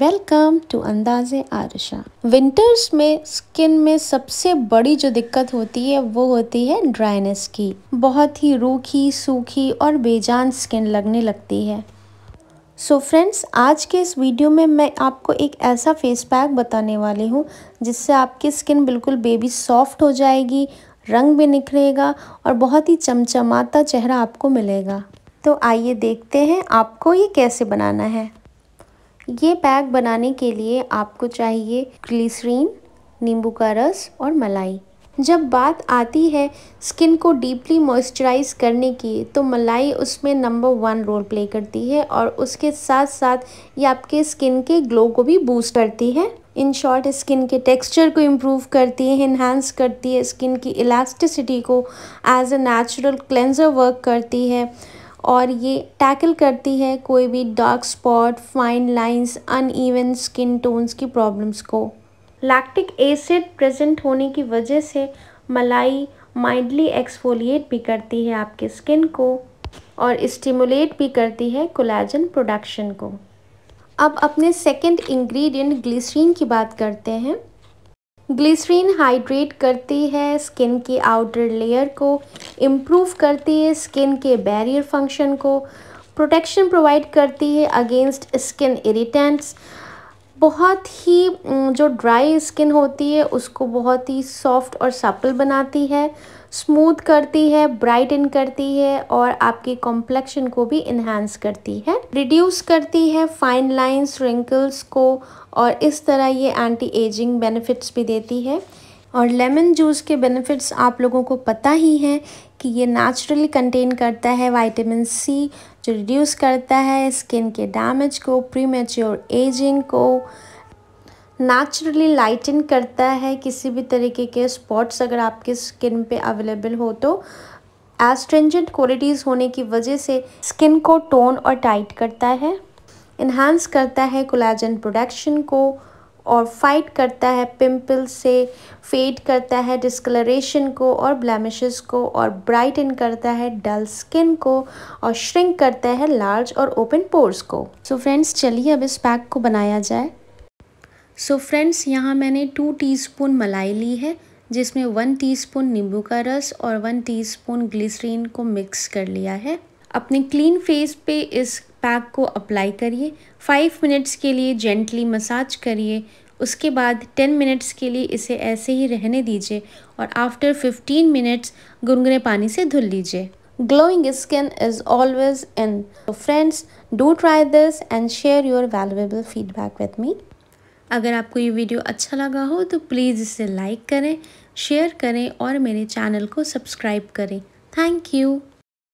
welcome to अंदाज आरशा winters में skin में सबसे बड़ी जो दिक्कत होती है वो होती है ड्राइनेस की बहुत ही रूखी सूखी और बेजान स्किन लगने लगती है सो so फ्रेंड्स आज के इस वीडियो में मैं आपको एक ऐसा फेस पैक बताने वाली हूँ जिससे आपकी स्किन बिल्कुल बेबी सॉफ्ट हो जाएगी रंग भी निखरेगा और बहुत ही चमचमाता चेहरा आपको मिलेगा तो आइए देखते हैं आपको ये कैसे बनाना है ये पैक बनाने के लिए आपको चाहिए ग्लिसरीन नींबू का रस और मलाई जब बात आती है स्किन को डीपली मॉइस्चराइज करने की तो मलाई उसमें नंबर वन रोल प्ले करती है और उसके साथ साथ ये आपके स्किन के ग्लो को भी बूस्ट करती है इन शॉर्ट स्किन के टेक्सचर को इम्प्रूव करती है इन्हांस करती है स्किन की इलास्टिसिटी को as a natural cleanser work करती है और ये टैकल करती है कोई भी dark spot fine lines uneven skin tones की प्रॉब्लम्स को लैक्टिक एसिड प्रेजेंट होने की वजह से मलाई माइंडली एक्सफोलिएट भी करती है आपके स्किन को और स्टिमुलेट भी करती है कोलाजन प्रोडक्शन को अब अपने सेकंड इंग्रेडिएंट ग्लिसरीन की बात करते हैं ग्लिसरीन हाइड्रेट करती है स्किन की आउटर लेयर को इम्प्रूव करती है स्किन के बैरियर फंक्शन को प्रोटेक्शन प्रोवाइड करती है अगेंस्ट स्किन इरीटेंट्स बहुत ही जो ड्राई स्किन होती है उसको बहुत ही सॉफ्ट और सप्पल बनाती है स्मूथ करती है ब्राइटन करती है और आपके कॉम्प्लेक्शन को भी इन्हांस करती है रिड्यूस करती है फाइन लाइंस रिंकल्स को और इस तरह ये एंटी एजिंग बेनिफिट्स भी देती है और लेमन जूस के बेनिफिट्स आप लोगों को पता ही हैं कि ये नेचुरली कंटेन करता है वाइटामिन सी जो रिड्यूस करता है स्किन के डैमेज को प्री एजिंग को नेचुरली लाइटन करता है किसी भी तरीके के स्पॉट्स अगर आपके स्किन पे अवेलेबल हो तो एस्ट्रेंजेंट क्वालिटीज़ होने की वजह से स्किन को टोन और टाइट करता है इन्हांस करता है कोलाजन प्रोडक्शन को और फाइट करता है पिंपल से फेड करता है डिस्कलरेशन को और ब्लैमिश को और ब्राइटन करता है डल स्किन को और श्रिंक करता है लार्ज और ओपन पोर्स को सो फ्रेंड्स चलिए अब इस पैक को बनाया जाए सो so फ्रेंड्स यहाँ मैंने टू टीस्पून मलाई ली है जिसमें वन टीस्पून नींबू का रस और वन टीस्पून ग्लिसरीन को मिक्स कर लिया है अपने क्लीन फेस पे इस पैक को अप्लाई करिए फाइव मिनट्स के लिए जेंटली मसाज करिए उसके बाद टेन मिनट्स के लिए इसे ऐसे ही रहने दीजिए और आफ्टर फिफ्टीन मिनट्स गुनगुने पानी से धुल लीजिए glowing skin is always in friends do try this and share your valuable feedback feedback me अगर आपको ये वीडियो अच्छा लगा हो तो प्लीज़ इसे लाइक करें शेयर करें और मेरे चैनल को सब्सक्राइब करें थैंक यू